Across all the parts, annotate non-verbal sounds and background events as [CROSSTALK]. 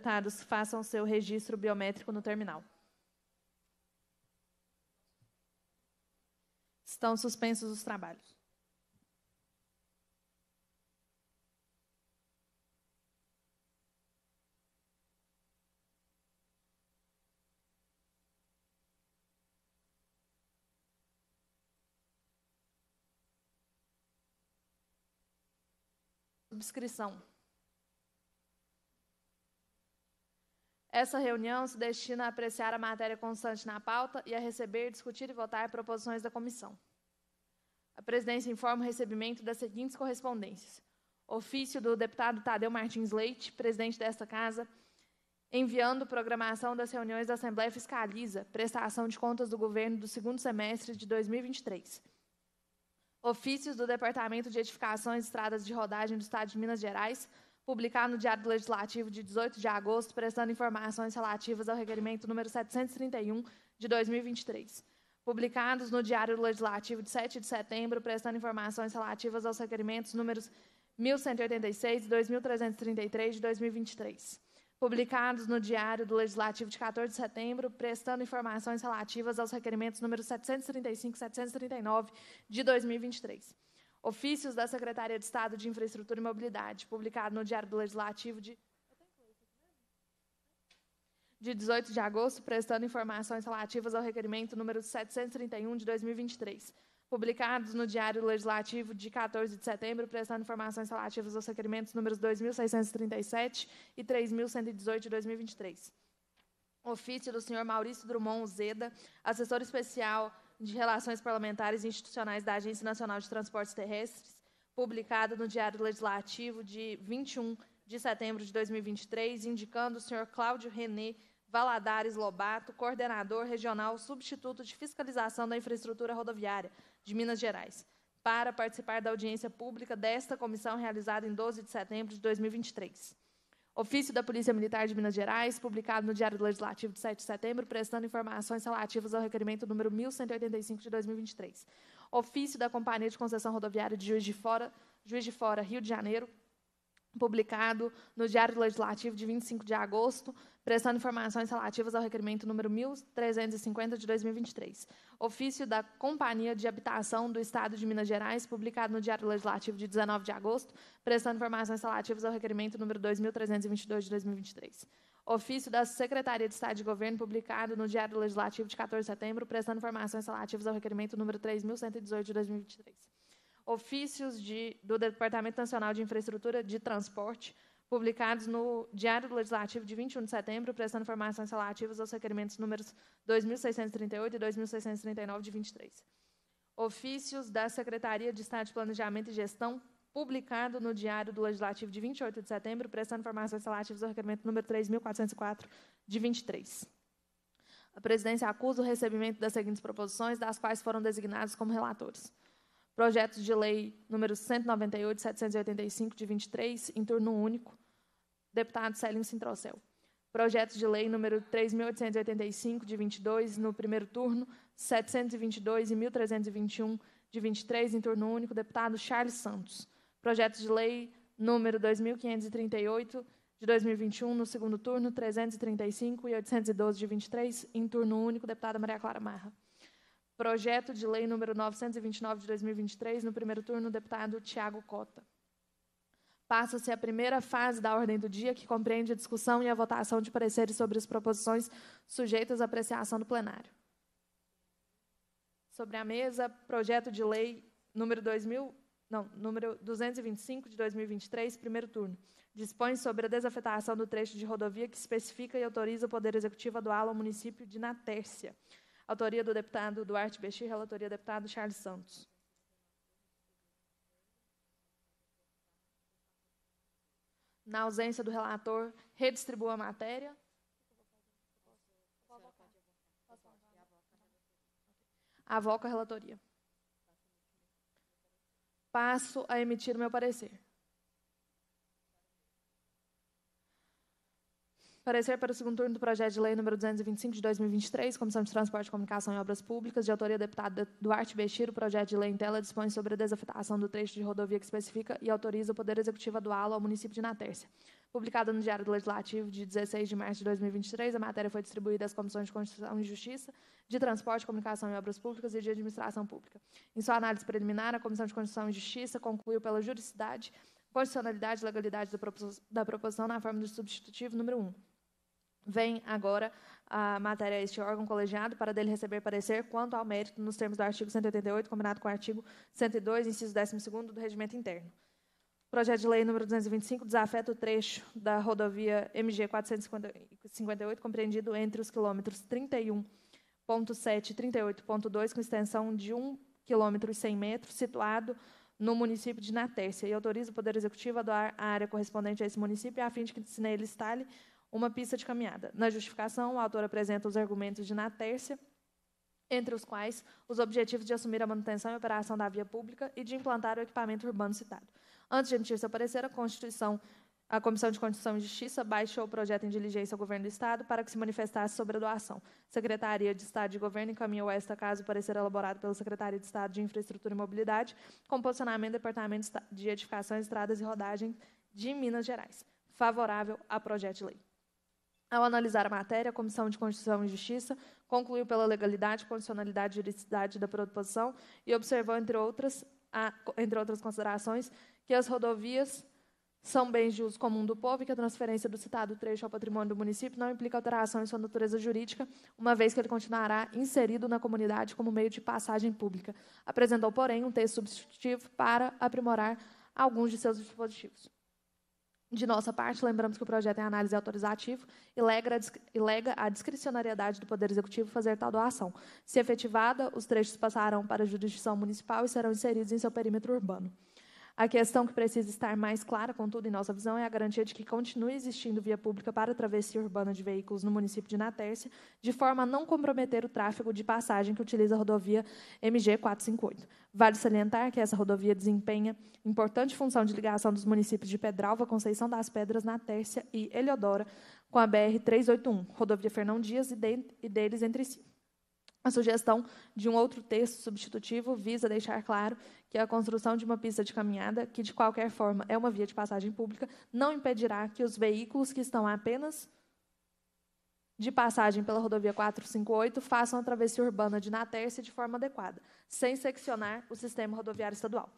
deputados, façam seu registro biométrico no terminal. Estão suspensos os trabalhos. Subscrição. Essa reunião se destina a apreciar a matéria constante na pauta e a receber, discutir e votar proposições da comissão. A presidência informa o recebimento das seguintes correspondências: ofício do deputado Tadeu Martins Leite, presidente desta casa, enviando programação das reuniões da Assembleia Fiscaliza, prestação de contas do governo do segundo semestre de 2023. Ofícios do Departamento de Edificações e Estradas de Rodagem do Estado de Minas Gerais, publicar no Diário Legislativo de 18 de agosto, prestando informações relativas ao requerimento número 731 de 2023. Publicados no Diário Legislativo de 7 de setembro, prestando informações relativas aos requerimentos números 1186 e 2333 de 2023 publicados no Diário do Legislativo de 14 de setembro, prestando informações relativas aos requerimentos números 735 e 739 de 2023. Ofícios da Secretaria de Estado de Infraestrutura e Mobilidade, publicado no Diário do Legislativo de de 18 de agosto, prestando informações relativas ao requerimento número 731 de 2023, publicados no Diário Legislativo de 14 de setembro, prestando informações relativas aos requerimentos números 2637 e 3118 de 2023. Ofício do senhor Maurício Drummond Zeda, assessor especial de Relações Parlamentares e Institucionais da Agência Nacional de Transportes Terrestres, publicado no Diário Legislativo de 21 de setembro de 2023, indicando o senhor Cláudio René Valadares Lobato, coordenador regional substituto de fiscalização da infraestrutura rodoviária de Minas Gerais, para participar da audiência pública desta comissão realizada em 12 de setembro de 2023. Ofício da Polícia Militar de Minas Gerais, publicado no Diário Legislativo de 7 de setembro, prestando informações relativas ao requerimento número 1185 de 2023. Ofício da Companhia de Concessão Rodoviária de Juiz de Fora, Juiz de Fora, Rio de Janeiro, publicado no Diário Legislativo de 25 de agosto, prestando informações relativas ao requerimento número 1350 de 2023, ofício da Companhia de Habitação do Estado de Minas Gerais, publicado no Diário Legislativo de 19 de agosto, prestando informações relativas ao requerimento número 2322 de 2023. Ofício da Secretaria de Estado de Governo, publicado no Diário Legislativo de 14 de setembro, prestando informações relativas ao requerimento número 3118 de 2023. Ofícios de, do Departamento Nacional de Infraestrutura de Transporte, publicados no Diário Legislativo de 21 de setembro, prestando informações relativas aos requerimentos números 2638 e 2639 de 23. Ofícios da Secretaria de Estado de Planejamento e Gestão, publicado no Diário do Legislativo de 28 de setembro, prestando informações relativas ao requerimento número 3404 de 23. A presidência acusa o recebimento das seguintes proposições, das quais foram designados como relatores. Projetos de lei número 198 785 de 23, em turno único, deputado Célio Sintrocel. Projeto de lei número 3.885, de 22, no primeiro turno, 722 e 1.321, de 23, em turno único, deputado Charles Santos. Projeto de lei número 2.538, de 2021, no segundo turno, 335 e 812, de 23, em turno único, deputada Maria Clara Marra. Projeto de lei número 929, de 2023, no primeiro turno, deputado Tiago Cota. Passa-se a primeira fase da ordem do dia, que compreende a discussão e a votação de pareceres sobre as proposições sujeitas à apreciação do plenário. Sobre a mesa, projeto de lei número 2000, não, número 225 de 2023, primeiro turno. Dispõe sobre a desafetação do trecho de rodovia que especifica e autoriza o Poder Executivo a doá-lo ao município de Natércia. Autoria do deputado Duarte Bechir, relatoria do deputado Charles Santos. na ausência do relator, redistribua a matéria. Avoco a relatoria. Passo a emitir meu parecer. Parecer para o segundo turno do projeto de lei número 225 de 2023, Comissão de Transporte, Comunicação e Obras Públicas, de autoria do deputada Duarte Bechir, o projeto de lei em tela dispõe sobre a desafetação do trecho de rodovia que especifica e autoriza o Poder Executivo a doá-lo ao município de Natércia. Publicada no Diário Legislativo de 16 de março de 2023, a matéria foi distribuída às Comissões de Constituição e Justiça, de Transporte, Comunicação e Obras Públicas e de Administração Pública. Em sua análise preliminar, a Comissão de Constituição e Justiça concluiu pela juridicidade constitucionalidade e legalidade da proposição, da proposição na forma do substitutivo número 1. Vem agora a matéria a este órgão colegiado para dele receber parecer quanto ao mérito nos termos do artigo 188, combinado com o artigo 102, inciso 12 do Regimento Interno. Projeto de lei número 225 desafeta o trecho da rodovia MG 458, compreendido entre os quilômetros 31.7 e 38.2, com extensão de 1 km e 100 metros, situado no município de Natércia, e autoriza o Poder Executivo a doar a área correspondente a esse município, a fim de que se nele instale uma pista de caminhada. Na justificação, o autor apresenta os argumentos de Natércia, entre os quais os objetivos de assumir a manutenção e operação da via pública e de implantar o equipamento urbano citado. Antes de emitir seu parecer, a Constituição a Comissão de Constituição e Justiça baixou o projeto em diligência ao Governo do Estado para que se manifestasse sobre a doação. Secretaria de Estado de Governo encaminhou esta casa o parecer elaborado pela Secretaria de Estado de Infraestrutura e Mobilidade, com posicionamento do Departamento de Edificações, Estradas e Rodagem de Minas Gerais, favorável ao projeto de lei. Ao analisar a matéria, a Comissão de Constituição e Justiça concluiu pela legalidade, condicionalidade e juridicidade da proposição e observou, entre outras, a, entre outras considerações, que as rodovias são bens de uso comum do povo e que a transferência do citado trecho ao patrimônio do município não implica alteração em sua natureza jurídica, uma vez que ele continuará inserido na comunidade como meio de passagem pública. Apresentou, porém, um texto substitutivo para aprimorar alguns de seus dispositivos. De nossa parte, lembramos que o projeto em análise é e lega a discricionariedade do Poder Executivo fazer tal doação. Se efetivada, os trechos passarão para a jurisdição municipal e serão inseridos em seu perímetro urbano. A questão que precisa estar mais clara, contudo, em nossa visão, é a garantia de que continue existindo via pública para a travessia urbana de veículos no município de Natércia, de forma a não comprometer o tráfego de passagem que utiliza a rodovia MG 458. Vale salientar que essa rodovia desempenha importante função de ligação dos municípios de Pedralva, Conceição das Pedras, Natércia e Eliodora com a BR 381, rodovia Fernão Dias, e deles entre si. A sugestão de um outro texto substitutivo visa deixar claro que a construção de uma pista de caminhada, que de qualquer forma é uma via de passagem pública, não impedirá que os veículos que estão apenas de passagem pela rodovia 458 façam a travessia urbana de Natércia de forma adequada, sem seccionar o sistema rodoviário estadual.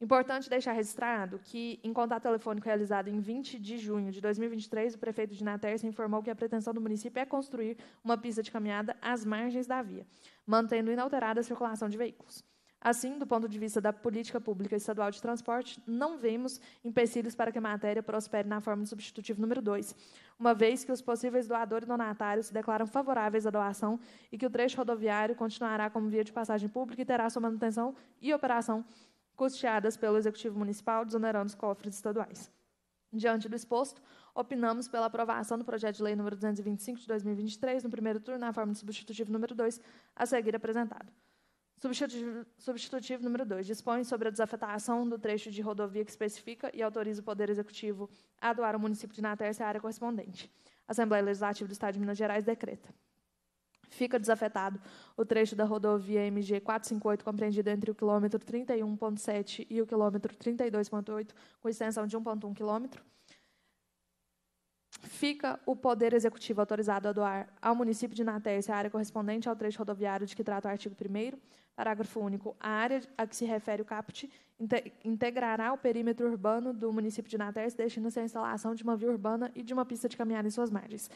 Importante deixar registrado que, em contato telefônico realizado em 20 de junho de 2023, o prefeito de Natércia informou que a pretensão do município é construir uma pista de caminhada às margens da via, mantendo inalterada a circulação de veículos. Assim, do ponto de vista da política pública estadual de transporte, não vemos empecilhos para que a matéria prospere na forma do substitutivo número 2, uma vez que os possíveis doadores e donatários se declaram favoráveis à doação e que o trecho rodoviário continuará como via de passagem pública e terá sua manutenção e operação custeadas pelo Executivo Municipal, desonerando os cofres estaduais. Diante do exposto, opinamos pela aprovação do projeto de lei número 225 de 2023, no primeiro turno, na forma do substitutivo número 2, a seguir apresentado. Substitutivo, substitutivo número 2. Dispõe sobre a desafetação do trecho de rodovia que especifica e autoriza o Poder Executivo a doar ao município de Natal à área correspondente. Assembleia Legislativa do Estado de Minas Gerais decreta. Fica desafetado o trecho da rodovia MG 458, compreendido entre o quilômetro 31.7 e o quilômetro 32.8, com extensão de 1.1 quilômetro. Fica o Poder Executivo autorizado a doar ao município de Natércia a área correspondente ao trecho rodoviário de que trata o artigo 1 parágrafo único. A área a que se refere o caput integrará o perímetro urbano do município de Natércia deixando se a instalação de uma via urbana e de uma pista de caminhada em suas margens.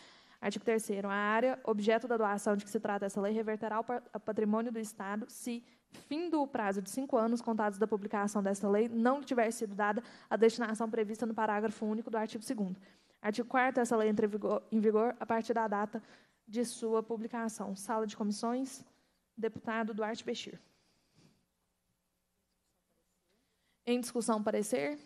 Artigo 3 A área objeto da doação de que se trata essa lei reverterá ao patrimônio do Estado se, fim do prazo de cinco anos contados da publicação desta lei, não tiver sido dada a destinação prevista no parágrafo único do artigo 2 Artigo 4 Essa lei entra em vigor, em vigor a partir da data de sua publicação. Sala de comissões, deputado Duarte Bechir. Em discussão, parecer?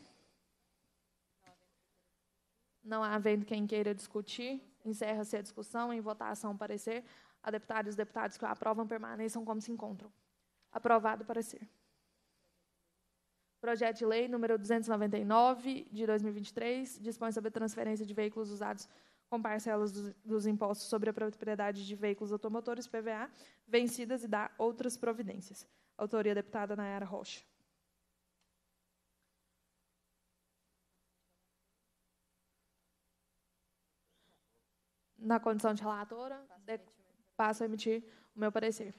Não havendo quem queira discutir. Encerra-se a discussão em votação parecer. A deputada e os deputados que o aprovam permaneçam como se encontram. Aprovado o parecer. Projeto de Lei número 299 de 2023 dispõe sobre a transferência de veículos usados com parcelas dos, dos, impostos sobre a propriedade de veículos automotores PVA vencidas e dá outras providências. Autoria deputada Nayara Rocha. na condição de relatora, passo a emitir o meu parecer.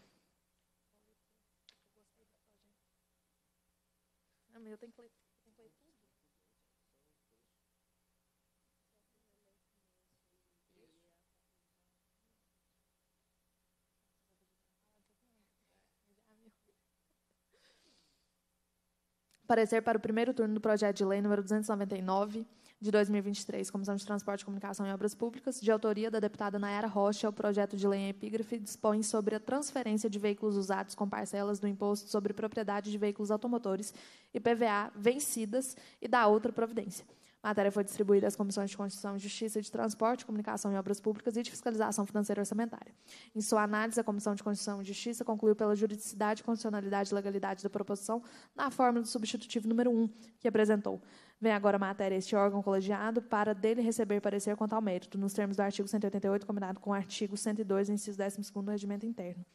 Parecer para o primeiro turno do projeto de lei número 299, de 2023, Comissão de Transporte, Comunicação e Obras Públicas, de autoria da deputada Nayara Rocha, o projeto de lei em epígrafe dispõe sobre a transferência de veículos usados com parcelas do Imposto sobre Propriedade de Veículos Automotores e PVA vencidas e da outra providência. A matéria foi distribuída às comissões de Constituição e Justiça de Transporte, Comunicação e Obras Públicas e de Fiscalização Financeira e Orçamentária. Em sua análise, a Comissão de Constituição e Justiça concluiu pela juridicidade, constitucionalidade e legalidade da proposição na forma do substitutivo número 1, que apresentou. Vem agora a matéria este órgão colegiado para dele receber parecer quanto ao mérito, nos termos do artigo 188, combinado com o artigo 102, inciso 12 do Regimento Interno.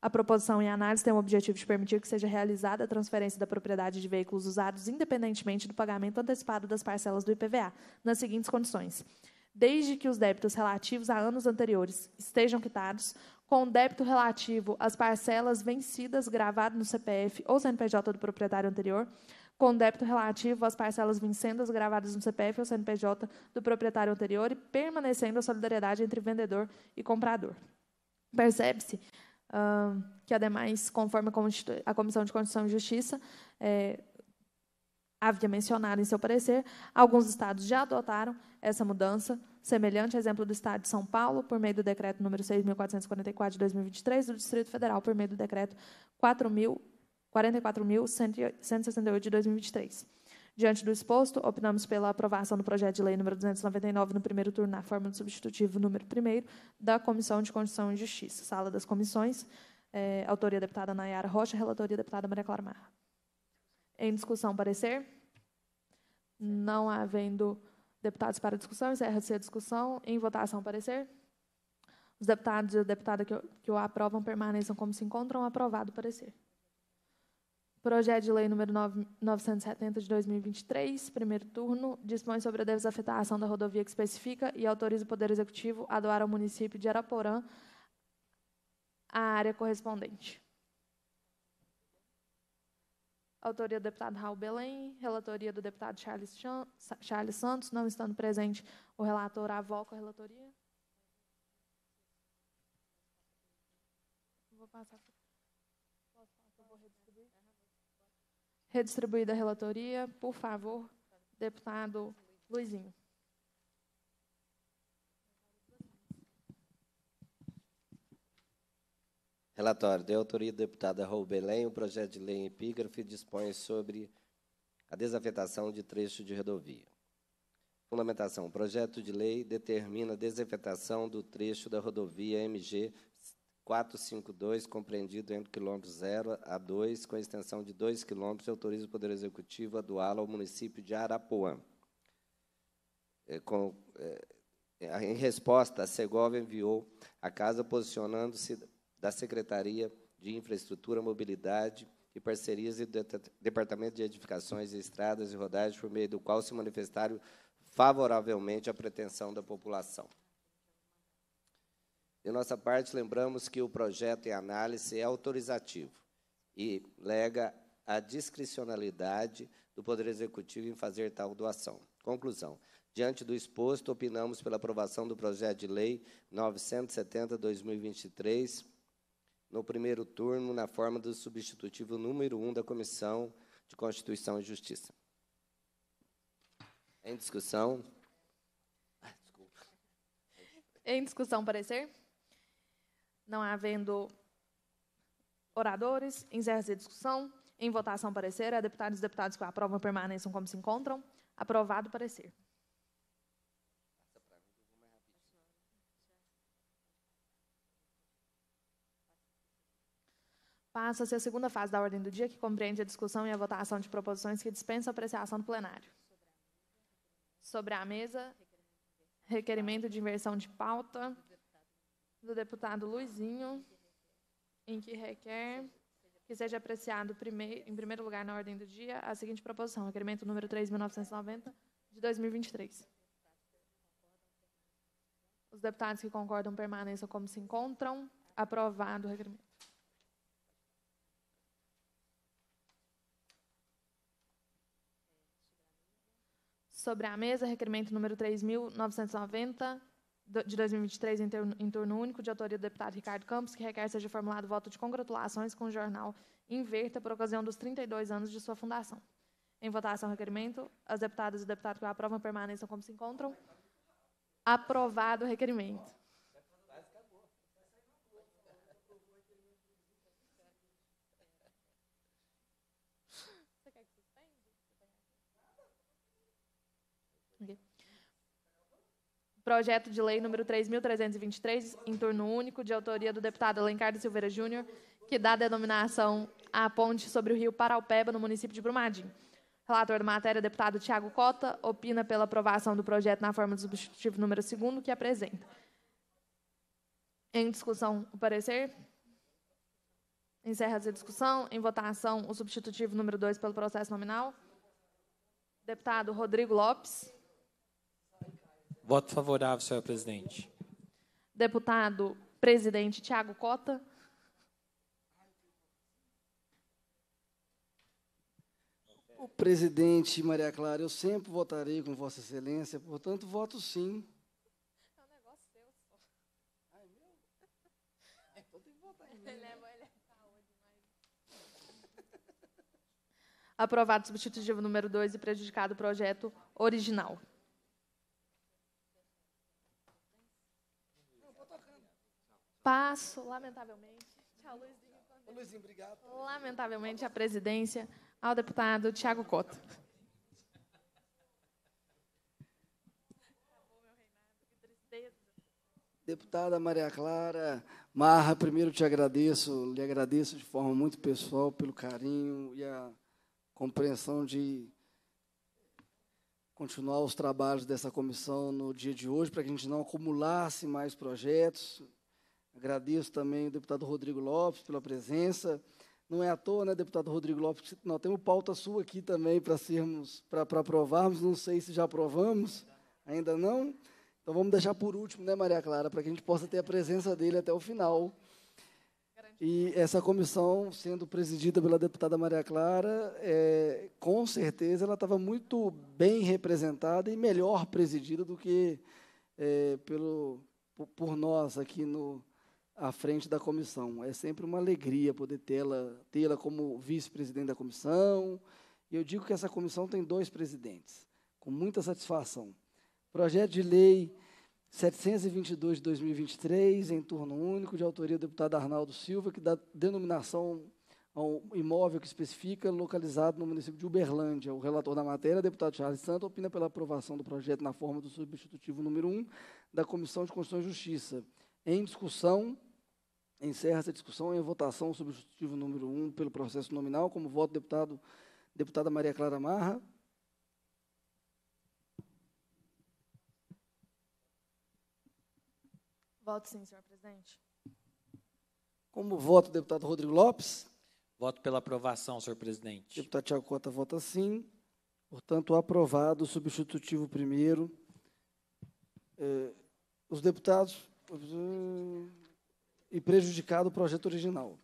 A proposição em análise tem o objetivo de permitir que seja realizada a transferência da propriedade de veículos usados independentemente do pagamento antecipado das parcelas do IPVA, nas seguintes condições. Desde que os débitos relativos a anos anteriores estejam quitados, com o débito relativo às parcelas vencidas gravado no CPF ou CNPJ do proprietário anterior, com débito relativo às parcelas vincendas gravadas no CPF ou CNPJ do proprietário anterior e permanecendo a solidariedade entre vendedor e comprador. Percebe-se uh, que, ademais, conforme a Comissão de Constituição e Justiça é, havia mencionado em seu parecer, alguns estados já adotaram essa mudança, semelhante ao exemplo do Estado de São Paulo, por meio do Decreto número 6.444 de 2023, do Distrito Federal, por meio do Decreto 4.000 44.168 de 2023. Diante do exposto, opinamos pela aprovação do projeto de lei número 299 no primeiro turno na forma do substitutivo número 1 da Comissão de Constituição e Justiça. Sala das Comissões, é, autoria deputada Nayara Rocha, relatoria deputada Maria Clara Marra. Em discussão, parecer? Não havendo deputados para discussão, encerra-se a discussão. Em votação, parecer? Os deputados e a deputada que que o aprovam permaneçam como se encontram. Aprovado o parecer. Projeto de Lei nº 970 de 2023, primeiro turno, dispõe sobre a desafetação da rodovia que especifica e autoriza o Poder Executivo a doar ao município de Araporã a área correspondente. Autoria do deputado Raul Belém, relatoria do deputado Charles, Chan, Charles Santos, não estando presente o relator com a relatoria. Vou passar para Redistribuída a relatoria, por favor, deputado Luizinho. Relatório. De autoria do deputado Raul Belém, o projeto de lei em epígrafe dispõe sobre a desafetação de trecho de rodovia. Fundamentação. O projeto de lei determina a desafetação do trecho da rodovia MG 452, compreendido entre quilômetros 0 a 2, com extensão de 2 quilômetros, autoriza o Poder Executivo a doá-la ao município de Arapuã. É, com, é, é, em resposta, a Segov enviou a casa posicionando-se da Secretaria de Infraestrutura, Mobilidade e Parcerias e do Departamento de Edificações, Estradas e Rodagens, por meio do qual se manifestaram favoravelmente à pretensão da população. De nossa parte, lembramos que o projeto em análise é autorizativo e lega a discricionalidade do Poder Executivo em fazer tal doação. Conclusão. Diante do exposto, opinamos pela aprovação do projeto de lei 970-2023, no primeiro turno, na forma do substitutivo número 1 da Comissão de Constituição e Justiça. Em discussão. Desculpa. Em discussão, parecer? Não havendo oradores, encerra-se a discussão. Em votação, parecer. A deputada e os deputados que aprovam permaneçam como se encontram. Aprovado o parecer. Passa-se a segunda fase da ordem do dia, que compreende a discussão e a votação de proposições que dispensam a apreciação do plenário. Sobre a mesa, requerimento de inversão de pauta, do deputado Luizinho, em que requer que seja apreciado primeir, em primeiro lugar na ordem do dia a seguinte proposição, requerimento número 3.990 de 2023. Os deputados que concordam permaneçam como se encontram. Aprovado o requerimento. Sobre a mesa, requerimento número 3.990 de 2023 em, ter, em turno único de autoria do deputado Ricardo Campos, que requer seja formulado voto de congratulações com o jornal Inverta por ocasião dos 32 anos de sua fundação. Em votação, requerimento. As deputadas e deputados que aprovam permaneçam como se encontram. Aprovado o requerimento. Projeto de Lei número 3.323, em turno único, de autoria do deputado Alencar de Silveira Júnior, que dá denominação à ponte sobre o rio Paraupeba, no município de Brumadinho. Relator da matéria, deputado Tiago Cota, opina pela aprovação do projeto na forma do substitutivo número 2 que apresenta. Em discussão, o parecer. Encerra-se a discussão. Em votação, o substitutivo número 2 pelo processo nominal. Deputado Rodrigo Lopes. Voto favorável, senhora presidente. Deputado presidente Tiago Cota. O presidente Maria Clara, eu sempre votarei com Vossa Excelência, portanto, voto sim. É um negócio seu meu? É, que votar Ele ele Aprovado substitutivo número 2 e prejudicado o projeto original. passo, lamentavelmente. Tchau, Luizinho. Ô, Luizinho, obrigado. Lamentavelmente, a presidência ao deputado Tiago Cota. Deputada Maria Clara Marra, primeiro te agradeço, lhe agradeço de forma muito pessoal pelo carinho e a compreensão de continuar os trabalhos dessa comissão no dia de hoje, para que a gente não acumulasse mais projetos, Agradeço também o deputado Rodrigo Lopes pela presença. Não é à toa, né, deputado Rodrigo Lopes, nós temos pauta sua aqui também para sermos, para aprovarmos. Não sei se já aprovamos, ainda não. Então vamos deixar por último, né, Maria Clara, para que a gente possa ter a presença dele até o final. E essa comissão, sendo presidida pela deputada Maria Clara, é, com certeza ela estava muito bem representada e melhor presidida do que é, pelo, por nós aqui no, à frente da comissão. É sempre uma alegria poder tê-la tê como vice-presidente da comissão. E eu digo que essa comissão tem dois presidentes, com muita satisfação. Projeto de lei 722 de 2023, em turno único, de autoria do deputado Arnaldo Silva, que dá denominação ao imóvel que especifica, localizado no município de Uberlândia. O relator da matéria, deputado Charles Santos, opina pela aprovação do projeto na forma do substitutivo número 1 da Comissão de Constituição e Justiça. Em discussão, encerra-se a discussão em votação o substitutivo número 1 um pelo processo nominal, como voto deputado, deputada Maria Clara Marra. Voto sim, senhor presidente. Como voto deputado Rodrigo Lopes? Voto pela aprovação, senhor presidente. Deputado Tiago Cota vota sim. Portanto, aprovado o substitutivo primeiro. Eh, os deputados e prejudicado o projeto original.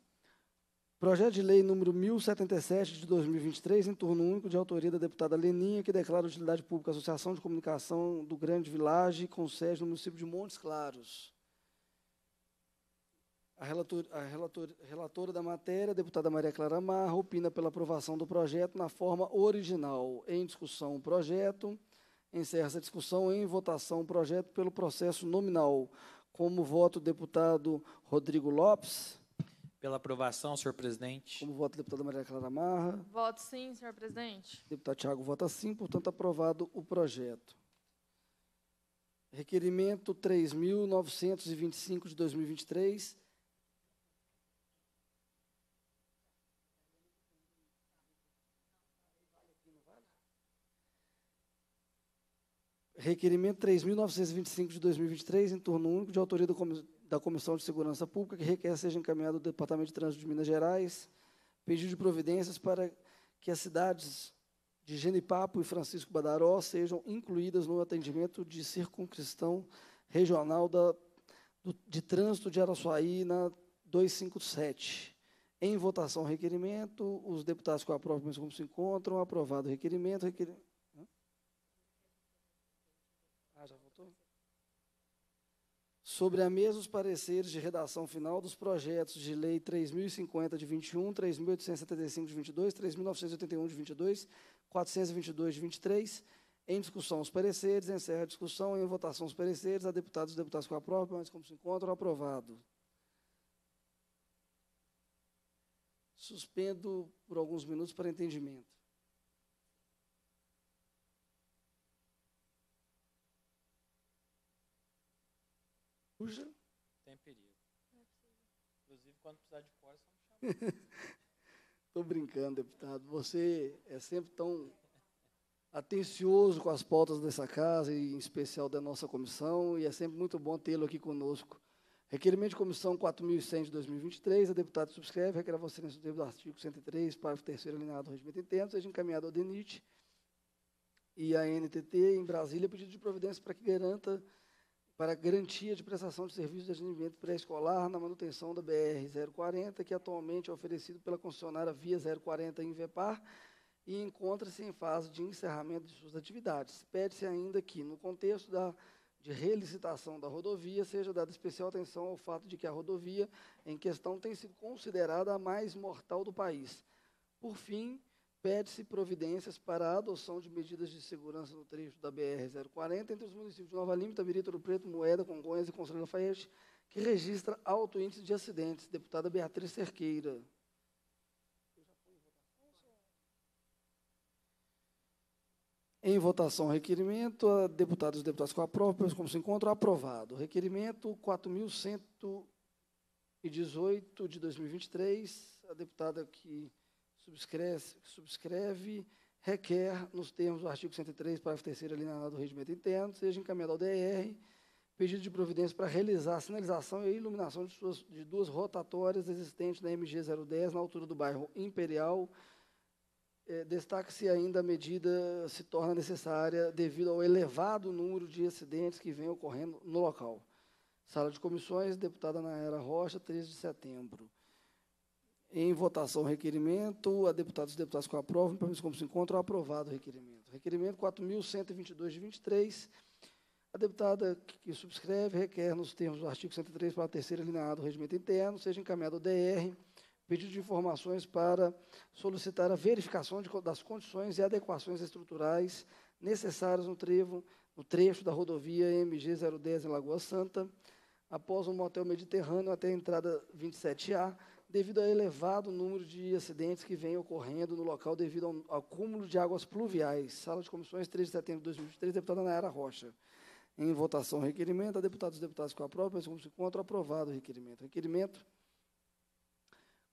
Projeto de Lei número 1077 de 2023, em turno único, de autoria da deputada Leninha, que declara utilidade pública a Associação de Comunicação do Grande Vilage, com sede no município de Montes Claros. A, relator, a relator, relatora da matéria, a deputada Maria Clara Marra, opina pela aprovação do projeto na forma original. Em discussão, o projeto. Encerra essa discussão em votação o projeto pelo processo nominal. Como voto deputado Rodrigo Lopes. Pela aprovação, senhor presidente. Como voto deputada Maria Clara Marra. Voto sim, senhor presidente. Deputado Tiago vota sim, portanto, aprovado o projeto. Requerimento 3.925 de 2023 Requerimento 3.925 de 2023, em torno único, de autoria da Comissão de Segurança Pública, que requer seja encaminhado ao Departamento de Trânsito de Minas Gerais, pedido de providências para que as cidades de Genipapo e Francisco Badaró sejam incluídas no atendimento de circunscrição regional da, do, de trânsito de Araçuaí na 257. Em votação, requerimento. Os deputados que aprovam, como se encontram. Aprovado o requerimento. requerimento sobre a mesa os pareceres de redação final dos projetos de lei 3.050 de 21, 3.875 de 22, 3.981 de 22, 422 de 23. Em discussão os pareceres, encerra a discussão, em votação os pareceres, a deputados e deputados a aprovam, mas como se encontram, aprovado. Suspendo por alguns minutos para entendimento. Puxa, Tem perigo. Inclusive, quando precisar de fora, é só me chama. Estou [LAUGHS] brincando, deputado. Você é sempre tão atencioso com as pautas dessa casa, e em especial da nossa comissão, e é sempre muito bom tê-lo aqui conosco. Requerimento de comissão 4.100 de 2023, a deputada subscreve, requer você no do artigo 103, parágrafo 3 alinhado do regimento interno, seja encaminhado ao DENIT e à NTT em Brasília, pedido de providência para que garanta para garantia de prestação de serviços de atendimento pré-escolar na manutenção da BR-040, que atualmente é oferecido pela concessionária Via 040 Vepar, e encontra-se em fase de encerramento de suas atividades. Pede-se ainda que, no contexto da, de relicitação da rodovia, seja dada especial atenção ao fato de que a rodovia em questão tem sido considerada a mais mortal do país. Por fim, pede-se providências para a adoção de medidas de segurança no trecho da BR-040 entre os municípios de Nova Lima, Itabiri, Ouro Preto, Moeda, Congonhas e Conselho Lafayette, que registra alto índice de acidentes. Deputada Beatriz Cerqueira. Em votação, requerimento, deputados e deputadas com aprovam, pois como se encontram, aprovado. Requerimento 4118 de 2023, a deputada que subscreve, subscreve requer, nos termos do artigo 103, parágrafo 3 alineado do regimento interno, seja encaminhado ao DR, pedido de providência para realizar a sinalização e a iluminação de, suas, de duas rotatórias existentes na MG 010, na altura do bairro Imperial. É, Destaca-se ainda a medida se torna necessária devido ao elevado número de acidentes que vem ocorrendo no local. Sala de comissões, deputada Naira Rocha, 13 de setembro. Em votação, requerimento. A deputada e deputados com aprovam. Permisso como se encontram. Aprovado o requerimento. Requerimento 4.122 de 23. A deputada que subscreve requer, nos termos do artigo 103, para a terceira alineada do regimento interno, seja encaminhado ao DR pedido de informações para solicitar a verificação de, das condições e adequações estruturais necessárias no trevo, no trecho da rodovia MG 010 em Lagoa Santa, após um motel mediterrâneo até a entrada 27A, devido ao elevado número de acidentes que vem ocorrendo no local devido ao acúmulo de águas pluviais. Sala de Comissões, 3 de setembro de 2023, deputada Nayara Rocha. Em votação, requerimento. A deputada e deputados que aprovam, mas como se encontra, aprovado o requerimento. Requerimento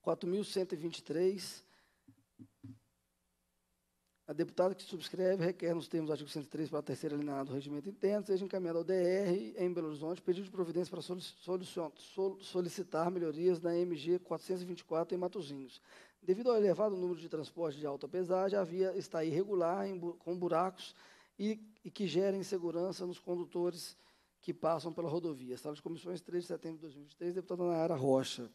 4.123, a deputada que subscreve requer, nos termos do artigo 103, para a terceira alineada do regimento interno, seja encaminhada ao DR em Belo Horizonte, pedido de providência para solicitar melhorias na MG 424 em Matozinhos. Devido ao elevado número de transporte de alta pesagem, a via está irregular, em, com buracos e, e que gera insegurança nos condutores que passam pela rodovia. Sala de Comissões, 3 de setembro de 2023, deputada Nayara Rocha.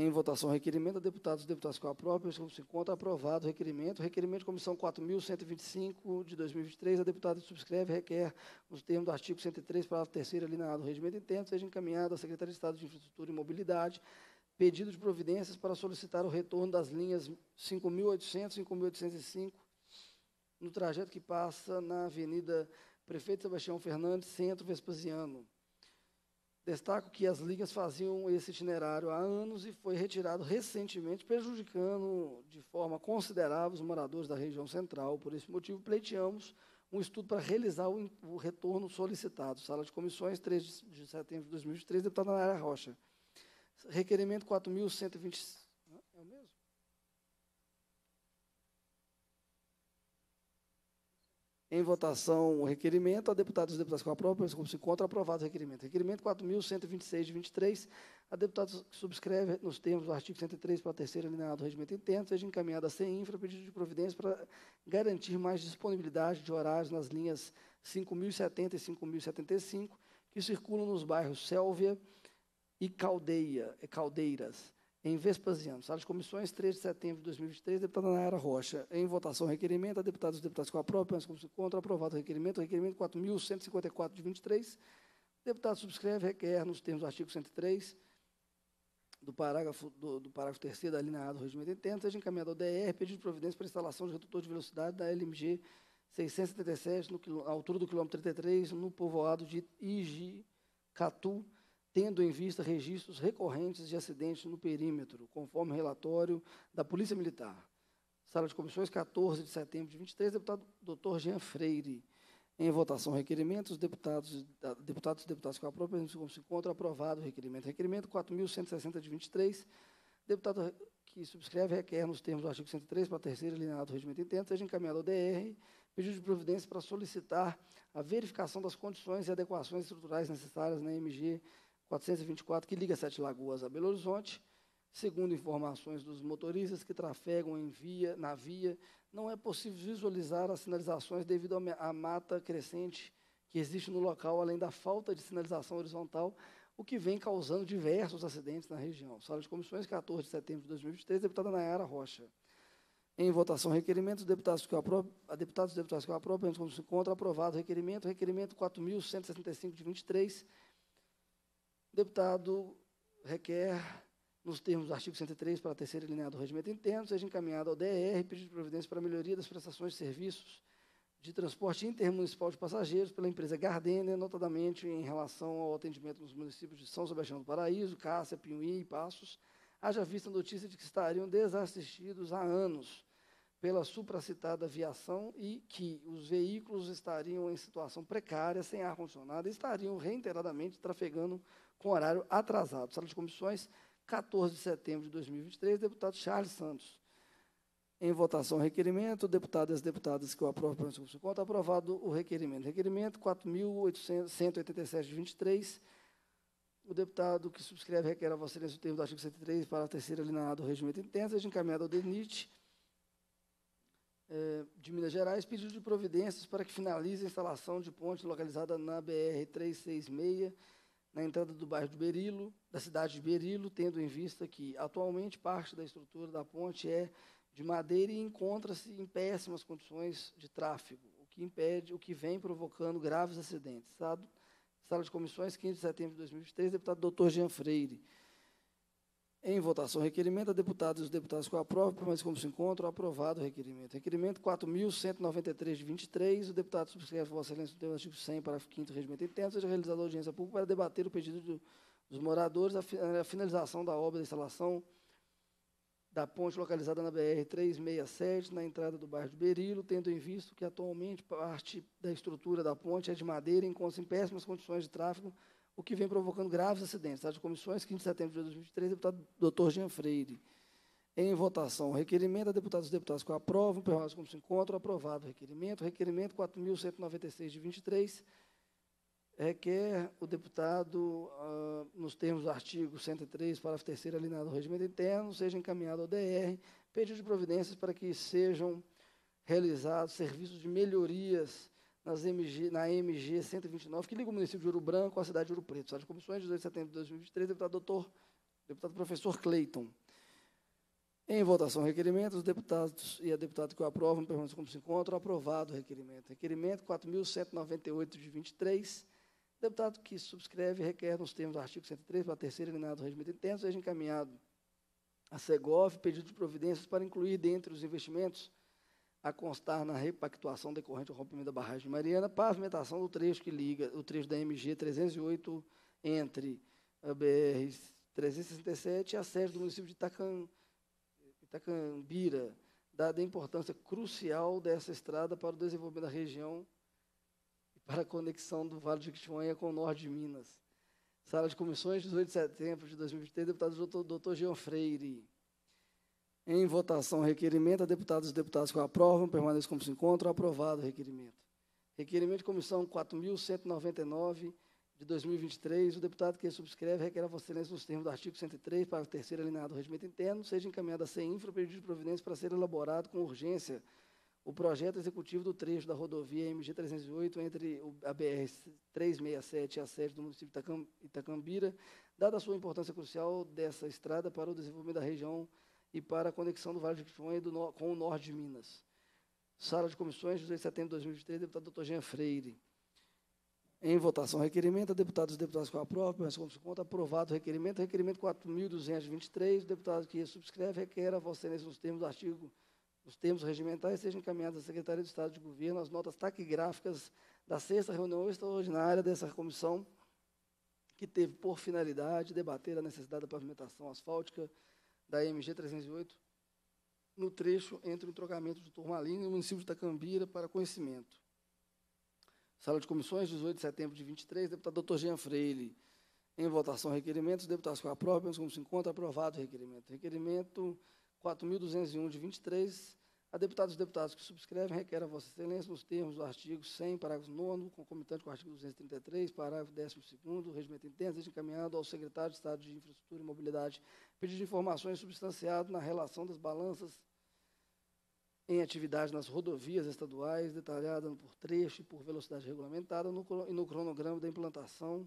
Em votação, requerimento a deputados e a própria o aprovam, se encontra aprovado o requerimento. Requerimento de comissão 4.125 de 2023, a deputada subscreve requer, nos termos do artigo 103, parágrafo 3 alineado do regimento interno, seja encaminhado à Secretaria de Estado de Infraestrutura e Mobilidade, pedido de providências para solicitar o retorno das linhas 5.800 e 5.805 no trajeto que passa na Avenida Prefeito Sebastião Fernandes, Centro Vespasiano. Destaco que as ligas faziam esse itinerário há anos e foi retirado recentemente, prejudicando de forma considerável os moradores da região central. Por esse motivo, pleiteamos um estudo para realizar o, o retorno solicitado. Sala de Comissões, 3 de setembro de 2003, deputada Nara Rocha. Requerimento 4125. Em votação, o requerimento. A deputada e os deputados que aprovam, pelo como se encontra aprovado o requerimento. Requerimento 4.126 de 23. A deputada que subscreve, nos termos do artigo 103, para a terceira alineada do regimento interno, seja encaminhada sem infra pedido de providência para garantir mais disponibilidade de horários nas linhas 5.070 e 5.075, que circulam nos bairros Sélvia e Caldeia, é, Caldeiras em Vespasiano. Sala de Comissões, 3 de setembro de 2023, deputada Nayara Rocha. Em votação, requerimento, a deputada os deputados com a própria, como se contra, aprovado o requerimento, requerimento 4.154 de 23. deputado subscreve, requer, nos termos do artigo 103, do parágrafo, do, do parágrafo 3 da linha A do regimento interno, seja encaminhado ao DR, pedido de providência para instalação de redutor de velocidade da LMG 677, no, na altura do quilômetro 33, no povoado de Igi Catu, tendo em vista registros recorrentes de acidentes no perímetro, conforme relatório da Polícia Militar. Sala de Comissões, 14 de setembro de 23, deputado Dr. Jean Freire. Em votação, requerimento, os deputados, deputados e deputadas que aprovem, como se encontra, aprovado o requerimento. Requerimento 4.160 de 23, deputado que subscreve requer, nos termos do artigo 103, para a terceira alineada do regimento interno, seja encaminhado ao DR, pedido de providência para solicitar a verificação das condições e adequações estruturais necessárias na MG 424, que liga Sete Lagoas a Belo Horizonte. Segundo informações dos motoristas que trafegam em via, na via, não é possível visualizar as sinalizações devido à mata crescente que existe no local, além da falta de sinalização horizontal, o que vem causando diversos acidentes na região. Sala de Comissões, 14 de setembro de 2023, deputada Nayara Rocha. Em votação, requerimento, deputados que eu a deputados e deputadas que eu aprovam, como se encontra, aprovado o requerimento, requerimento 4.165 de 23, deputado requer, nos termos do artigo 103, para a terceira linha do regimento interno, seja encaminhado ao DR pedido de providência para melhoria das prestações de serviços de transporte intermunicipal de passageiros pela empresa Gardena, notadamente em relação ao atendimento nos municípios de São Sebastião do Paraíso, Cássia, Pinhuí e Passos, haja vista notícia de que estariam desassistidos há anos pela supracitada aviação e que os veículos estariam em situação precária, sem ar-condicionado, e estariam reiteradamente trafegando com horário atrasado. Sala de comissões, 14 de setembro de 2023, deputado Charles Santos. Em votação, requerimento, deputadas e as deputadas que eu aprovo para o conta, aprovado o requerimento. Requerimento 4.187 de 23. O deputado que subscreve requer a Vossa Excelência o termo do artigo 103 para a terceira alineada do regimento intenso, de encaminhado ao DENIT eh, de Minas Gerais, pedido de providências para que finalize a instalação de ponte localizada na BR 366 na entrada do bairro de Berilo, da cidade de Berilo, tendo em vista que atualmente parte da estrutura da ponte é de madeira e encontra-se em péssimas condições de tráfego, o que impede, o que vem provocando graves acidentes. Sala de comissões, 15 de setembro de 2023, deputado Dr. Jean Freire. Em votação, requerimento a deputados e os deputados que o aprovam, permanece como se encontram, aprovado o requerimento. Requerimento 4.193 de 23, o deputado subscreve Vossa Excelência do artigo 100, parágrafo 5 do regimento interno, seja realizada audiência pública para debater o pedido do, dos moradores a, a finalização da obra de instalação da ponte localizada na BR-367, na entrada do bairro de Berilo, tendo em vista que atualmente parte da estrutura da ponte é de madeira e encontra-se em péssimas condições de tráfego o que vem provocando graves acidentes. As tá? comissões, 15 de setembro de 2023, deputado doutor Jean Freire. Em votação, requerimento a deputados, e deputados que aprovam, permanece como se encontra, aprovado o requerimento. Requerimento 4.196 de 23, requer o deputado, ah, nos termos do artigo 103, parágrafo 3 alinhado ao regimento interno, seja encaminhado ao DR, pedido de providências para que sejam realizados serviços de melhorias nas MG, na MG 129, que liga o município de Ouro Branco à cidade de Ouro Preto. Sala de comissões, 18 de setembro de 2023, deputado doutor, deputado professor Cleiton. Em votação, requerimento, os deputados e a deputada que o aprovam, perguntam como se encontram, aprovado o requerimento. Requerimento 4.198 de 23. Deputado que subscreve requer, nos termos do artigo 103, para a terceira alineada do regimento interno, seja encaminhado a Cegov pedido de providências para incluir dentre os investimentos a constar na repactuação decorrente do rompimento da barragem de Mariana, pavimentação do trecho que liga o trecho da MG 308 entre a BR 367 e a sede do município de Itacan, Itacambira, dada a importância crucial dessa estrada para o desenvolvimento da região e para a conexão do Vale de Quitimanha com o norte de Minas. Sala de comissões, 18 de setembro de 2023, deputado doutor, doutor Jean Freire. Em votação, requerimento. A deputados e deputados que aprovam, permaneçam como se encontram. Aprovado o requerimento. Requerimento de comissão 4.199 de 2023. O deputado que subscreve requer a Vossa Excelência nos termos do artigo 103, parágrafo 3 alinhado do regimento interno, seja encaminhada a infra pedido de providência para ser elaborado com urgência o projeto executivo do trecho da rodovia MG 308 entre a BR 367 e a sede do município de Itacambira, dada a sua importância crucial dessa estrada para o desenvolvimento da região e para a conexão do Vale do Jequitinhonha com o norte de Minas. Sala de Comissões, 18 de setembro de 2023, deputado doutor Jean Freire. Em votação, requerimento, deputados e deputadas com aprovam, mas como se conta, aprovado o requerimento, requerimento 4.223, o deputado que subscreve requer a vossa excelência nos termos do artigo, nos termos regimentais, sejam encaminhados à Secretaria de Estado de Governo as notas taquigráficas da sexta reunião extraordinária dessa comissão, que teve por finalidade debater a necessidade da pavimentação asfáltica da MG 308, no trecho entre o trocamento de Turmalina e o município de Itacambira para conhecimento. Sala de comissões, 18 de setembro de 23, deputado Dr. Jean Freire. Em votação, requerimentos, deputados que aprovam, como se encontra, aprovado o requerimento. Requerimento 4.201 de 23, a deputados e deputados que subscrevem requer a Vossa Excelência os termos do artigo 100, parágrafo 9, concomitante com o artigo 233, parágrafo 12 do regimento interno, seja encaminhado ao secretário de Estado de Infraestrutura e Mobilidade pedido de informações substanciado na relação das balanças em atividade nas rodovias estaduais, detalhada por trecho e por velocidade regulamentada, no, e no cronograma da implantação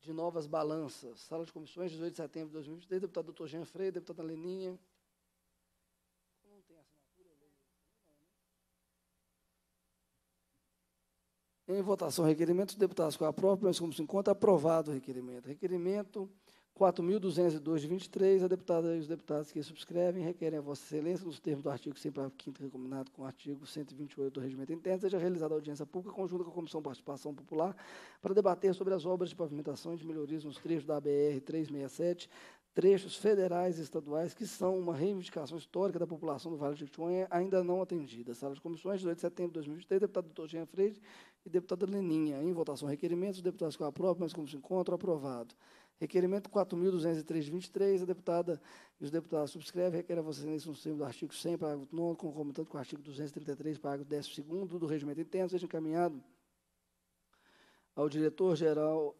de novas balanças. Sala de comissões, 18 de setembro de 2023, deputado doutor Jean Freire, deputada Leninha, Em votação, requerimento dos deputados a aprovam, mas como se encontra, aprovado o requerimento. Requerimento 4.202 de 23, a deputada e os deputados que subscrevem requerem a Vossa Excelência, nos termos do artigo 105º 5, recombinado com o artigo 128 do Regimento Interno, seja realizada audiência pública conjunta com a Comissão Participação Popular para debater sobre as obras de pavimentação e de melhorias nos trechos da BR 367, trechos federais e estaduais que são uma reivindicação histórica da população do Vale de Jequitinhonha ainda não atendida. Sala de comissões, 18 de setembro de 2023, deputado doutor Jean Freire e deputada Leninha. Em votação, requerimentos, os deputados que aprovam, mas como se encontra, aprovado. Requerimento 4.203.23, a deputada e os deputados subscrevem, requer a vocês excelência no do artigo 100, parágrafo 9, concomitante com o artigo 233, parágrafo 12 do regimento interno, seja encaminhado ao diretor-geral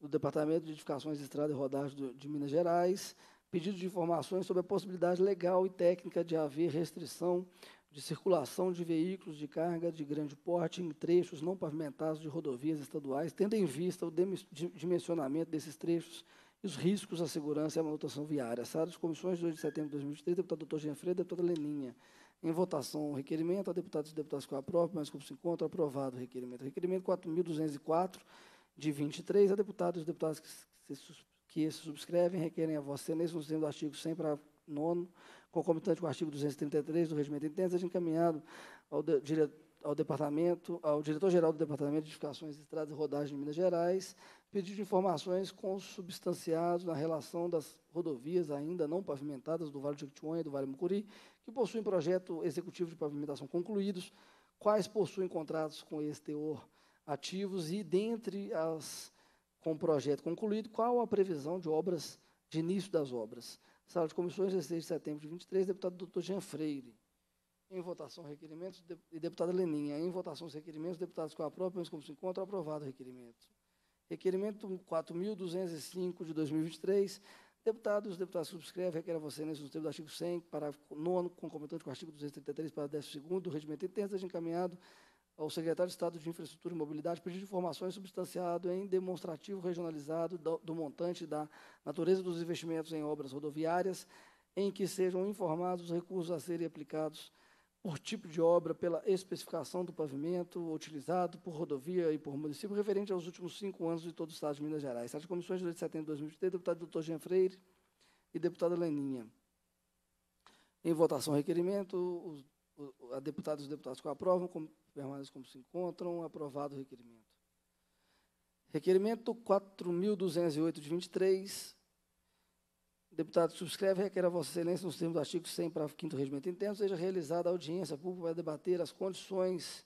do Departamento de Edificações de Estrada e Rodagem do, de Minas Gerais, pedido de informações sobre a possibilidade legal e técnica de haver restrição de circulação de veículos de carga de grande porte em trechos não pavimentados de rodovias estaduais, tendo em vista o dimensionamento desses trechos e os riscos à segurança e à manutenção viária. Sala de comissões, 2 de setembro de 2023, deputado Dr. Genfredo, deputada Leninha. Em votação, o requerimento, a deputados e com que aprovam, mas como se encontra, aprovado o requerimento. Requerimento 4.204, de 23, a deputados e deputadas que, se, que se subscrevem requerem a vossa excelência, nos termos do artigo 100, para nono, concomitante com o artigo 233 do regimento interno, seja encaminhado ao, de, ao departamento, ao diretor-geral do Departamento de Edificações, Estradas e Rodagem de Minas Gerais, pedido de informações consubstanciados na relação das rodovias ainda não pavimentadas do Vale do Jequitinhonha e do Vale Mucuri, que possuem projeto executivo de pavimentação concluídos, quais possuem contratos com esse teor ativos e, dentre as com o projeto concluído, qual a previsão de obras, de início das obras. Sala de Comissões, é 16 de setembro de 23, deputado doutor Jean Freire. Em votação, requerimentos, de, e deputada Leninha. Em votação, os requerimentos, deputados com a própria, como se encontra, aprovado o requerimento. Requerimento 4.205 de 2023. Deputados, deputados subscreve, requer a você, nesse termo do artigo 100, parágrafo 9, concomitante com o artigo 233, parágrafo 12 do regimento interno, seja encaminhado ao secretário de Estado de Infraestrutura e Mobilidade pedido de informações substanciado em demonstrativo regionalizado do, do montante da natureza dos investimentos em obras rodoviárias, em que sejam informados os recursos a serem aplicados por tipo de obra, pela especificação do pavimento utilizado por rodovia e por município, referente aos últimos cinco anos de todo o Estado de Minas Gerais. Sete comissões de 8 de setembro de 2023, deputado doutor Jean Freire e deputada Leninha. Em votação, requerimento, os a deputada e os deputados que aprovam como, permanecem como se encontram. Aprovado o requerimento. Requerimento 4.208 de 23. Deputado subscreve, requer a Vossa Excelência, nos termos do artigo 100, o 5 Regimento Interno, seja realizada a audiência pública para debater as condições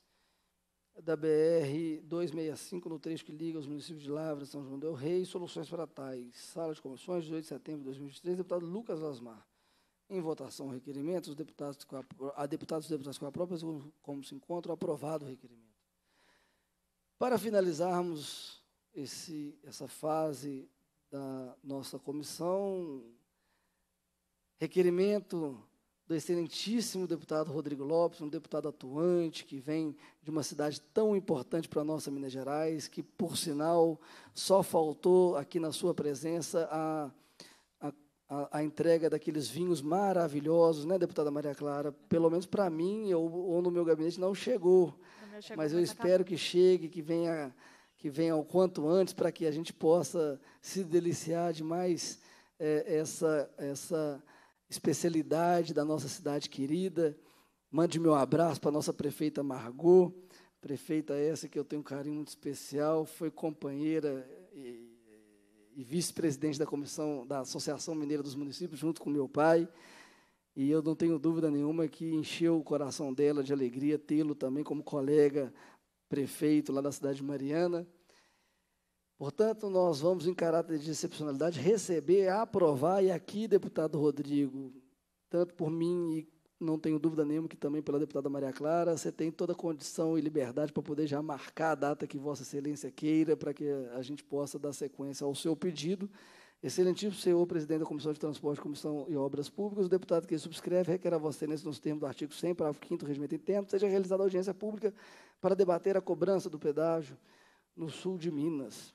da BR 265, no trecho que liga os municípios de Lavras, São João del Rei, soluções para tais. Sala de comissões, 18 de setembro de 2023, deputado Lucas Lasmar. Em votação, o requerimento, os deputados com a, a deputados e deputadas com a própria, como se encontram, aprovado o requerimento. Para finalizarmos esse, essa fase da nossa comissão, requerimento do excelentíssimo deputado Rodrigo Lopes, um deputado atuante que vem de uma cidade tão importante para a nossa Minas Gerais, que, por sinal, só faltou aqui na sua presença a a, a, entrega daqueles vinhos maravilhosos, né, deputada Maria Clara? Pelo menos para mim ou no meu gabinete não chegou, mas eu tá espero que chegue, que venha, que venha o quanto antes para que a gente possa se deliciar de mais é, essa essa especialidade da nossa cidade querida. Mande meu abraço para nossa prefeita Margot, prefeita essa que eu tenho um carinho muito especial, foi companheira e vice-presidente da comissão da Associação Mineira dos Municípios, junto com meu pai. E eu não tenho dúvida nenhuma que encheu o coração dela de alegria tê-lo também como colega prefeito lá da cidade de Mariana. Portanto, nós vamos, em caráter de excepcionalidade, receber, aprovar, e aqui, deputado Rodrigo, tanto por mim e não tenho dúvida nenhuma que também pela deputada Maria Clara, você tem toda a condição e liberdade para poder já marcar a data que Vossa Excelência queira, para que a gente possa dar sequência ao seu pedido. Excelentíssimo senhor presidente da Comissão de Transporte, Comissão e Obras Públicas, o deputado que subscreve requer a Vossa Excelência, nos termos do artigo 100, parágrafo 5 do Regimento Interno, seja realizada audiência pública para debater a cobrança do pedágio no sul de Minas.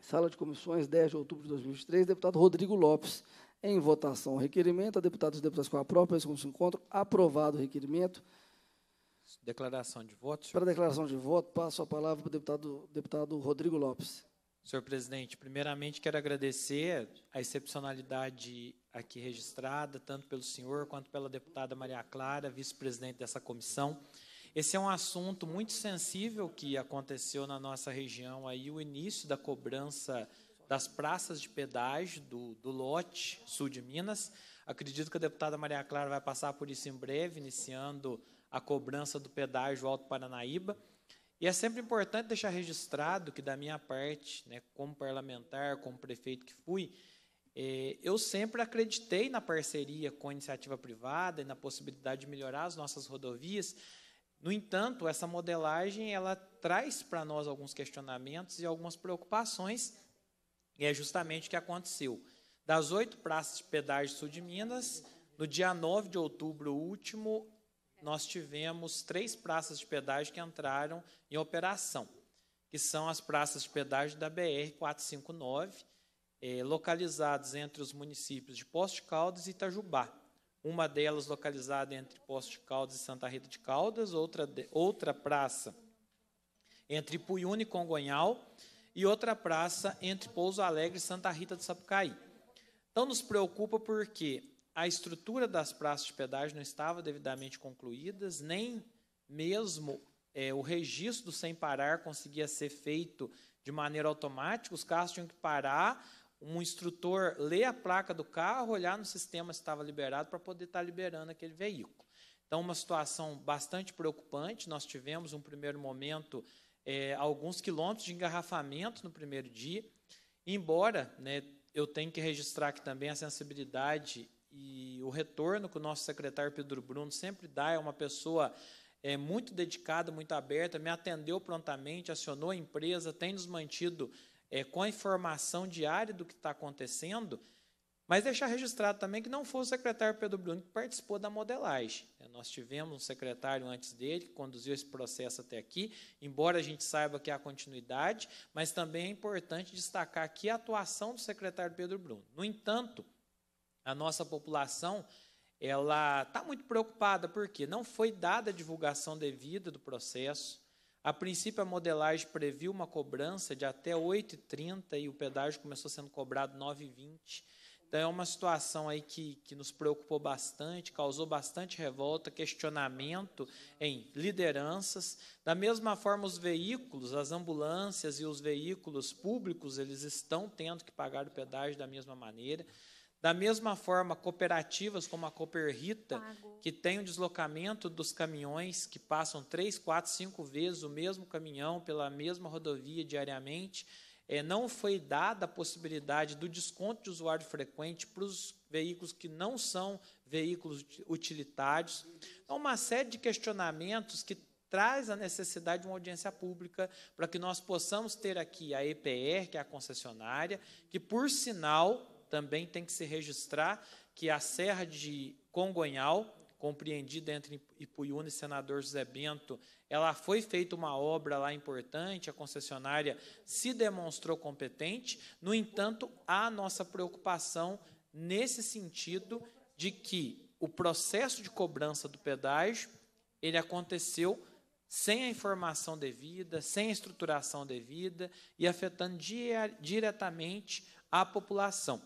Sala de Comissões, 10 de outubro de 2023, deputado Rodrigo Lopes. Em votação, o requerimento. A deputada e deputados com a própria, como se encontro, Aprovado o requerimento. Declaração de voto. Para a declaração de voto, passo a palavra para o deputado, deputado Rodrigo Lopes. Senhor presidente, primeiramente quero agradecer a excepcionalidade aqui registrada, tanto pelo senhor quanto pela deputada Maria Clara, vice-presidente dessa comissão. Esse é um assunto muito sensível que aconteceu na nossa região aí, o início da cobrança das praças de pedágio do, do lote sul de Minas. Acredito que a deputada Maria Clara vai passar por isso em breve, iniciando a cobrança do pedágio Alto Paranaíba. E é sempre importante deixar registrado que, da minha parte, né, como parlamentar, como prefeito que fui, eh, eu sempre acreditei na parceria com a iniciativa privada e na possibilidade de melhorar as nossas rodovias. No entanto, essa modelagem ela traz para nós alguns questionamentos e algumas preocupações e é justamente o que aconteceu. Das oito praças de pedágio sul de Minas, no dia 9 de outubro último, nós tivemos três praças de pedágio que entraram em operação, que são as praças de pedágio da BR-459, eh, localizadas entre os municípios de Posto de Caldas e Itajubá. Uma delas localizada entre Posto de Caldas e Santa Rita de Caldas, outra, de, outra praça entre Puyuna e Congonhal, e outra praça entre Pouso Alegre e Santa Rita de Sapucaí. Então, nos preocupa porque a estrutura das praças de pedágio não estava devidamente concluídas, nem mesmo é, o registro do sem parar conseguia ser feito de maneira automática, os carros tinham que parar, um instrutor ler a placa do carro, olhar no sistema se estava liberado para poder estar liberando aquele veículo. Então, uma situação bastante preocupante. Nós tivemos um primeiro momento é, alguns quilômetros de engarrafamento no primeiro dia, embora né, eu tenho que registrar aqui também a sensibilidade e o retorno que o nosso secretário Pedro Bruno sempre dá, é uma pessoa é, muito dedicada, muito aberta, me atendeu prontamente, acionou a empresa, tem nos mantido é, com a informação diária do que está acontecendo, mas deixar registrado também que não foi o secretário Pedro Bruno que participou da modelagem. É, nós tivemos um secretário antes dele que conduziu esse processo até aqui, embora a gente saiba que há continuidade, mas também é importante destacar aqui a atuação do secretário Pedro Bruno. No entanto, a nossa população ela está muito preocupada porque não foi dada a divulgação devida do processo. A princípio, a modelagem previu uma cobrança de até 8,30 e o pedágio começou sendo cobrado 9,20. Então é uma situação aí que, que nos preocupou bastante, causou bastante revolta, questionamento em lideranças. Da mesma forma, os veículos, as ambulâncias e os veículos públicos, eles estão tendo que pagar o pedágio da mesma maneira. Da mesma forma, cooperativas como a Cooper Rita que tem o um deslocamento dos caminhões que passam três, quatro, cinco vezes o mesmo caminhão pela mesma rodovia diariamente, é, não foi dada a possibilidade do desconto de usuário frequente para os veículos que não são veículos utilitários. Então, uma série de questionamentos que traz a necessidade de uma audiência pública para que nós possamos ter aqui a EPR, que é a concessionária, que, por sinal, também tem que se registrar que é a Serra de Congonhal compreendida entre Ipuyuna e senador José Bento, ela foi feita uma obra lá importante, a concessionária se demonstrou competente. No entanto, há nossa preocupação nesse sentido de que o processo de cobrança do pedágio, ele aconteceu sem a informação devida, sem a estruturação devida e afetando diretamente a população.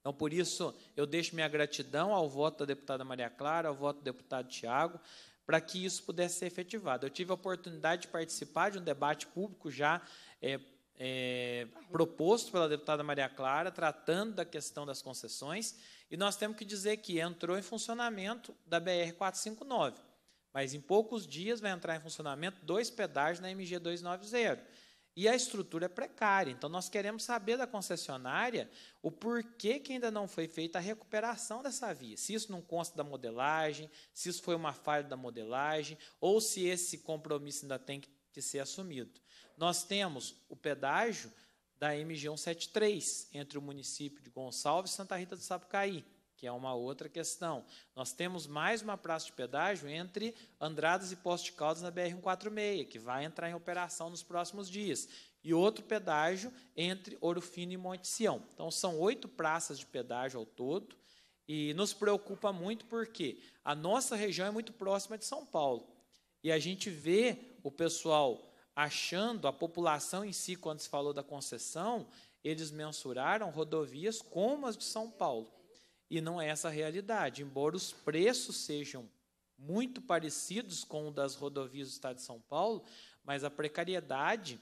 Então, por isso, eu deixo minha gratidão ao voto da deputada Maria Clara, ao voto do deputado Tiago, para que isso pudesse ser efetivado. Eu tive a oportunidade de participar de um debate público já é, é, proposto pela deputada Maria Clara, tratando da questão das concessões, e nós temos que dizer que entrou em funcionamento da BR-459, mas em poucos dias vai entrar em funcionamento dois pedágios na MG-290. E a estrutura é precária. Então, nós queremos saber da concessionária o porquê que ainda não foi feita a recuperação dessa via. Se isso não consta da modelagem, se isso foi uma falha da modelagem, ou se esse compromisso ainda tem que ser assumido. Nós temos o pedágio da MG 173, entre o município de Gonçalves e Santa Rita do Sapucaí que é uma outra questão. Nós temos mais uma praça de pedágio entre Andradas e Posto de Caldas na BR-146, que vai entrar em operação nos próximos dias. E outro pedágio entre Orofino e Monte Sião. Então, são oito praças de pedágio ao todo. E nos preocupa muito porque a nossa região é muito próxima de São Paulo. E a gente vê o pessoal achando, a população em si, quando se falou da concessão, eles mensuraram rodovias como as de São Paulo. E não é essa a realidade. Embora os preços sejam muito parecidos com o das rodovias do Estado de São Paulo, mas a precariedade